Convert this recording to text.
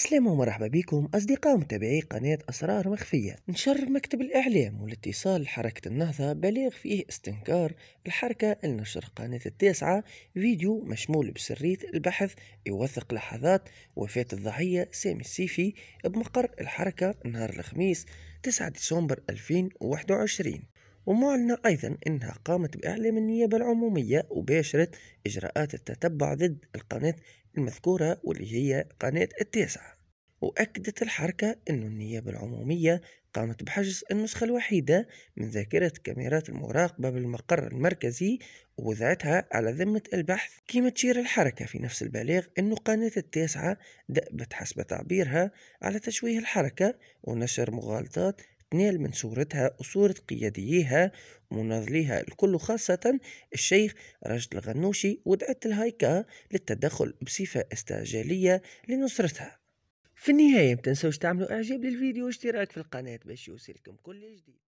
السلام ومرحبا بكم أصدقاء متابعي قناة أسرار مخفية نشر مكتب الإعلام والاتصال لحركة النهضة بلاغ فيه استنكار الحركة لنشر قناة التاسعة فيديو مشمول بسرية البحث يوثق لحظات وفاة الضحية سامي السيفي بمقر الحركة نهار الخميس 9 ديسمبر 2021 ومعلنة أيضا أنها قامت بإعلام النيابة العمومية وباشرت إجراءات التتبع ضد القناة المذكورة واللي هي قناة التاسعة وأكدت الحركة أن النيابة العمومية قامت بحجز النسخة الوحيدة من ذاكرة كاميرات المراقبة بالمقر المركزي ووضعتها على ذمة البحث كما تشير الحركة في نفس البلاغ أن قناة التاسعة دأبت حسب تعبيرها على تشويه الحركة ونشر مغالطات تنال من صورتها وصورة قياديها ومناضليها الكل خاصة الشيخ رشد الغنوشي ودعت الهايكا للتدخل بصفة استعجالية لنصرتها في النهاية متنسوش تعملوا اعجاب للفيديو واشتراك في القناة باش يوصلكم كل جديد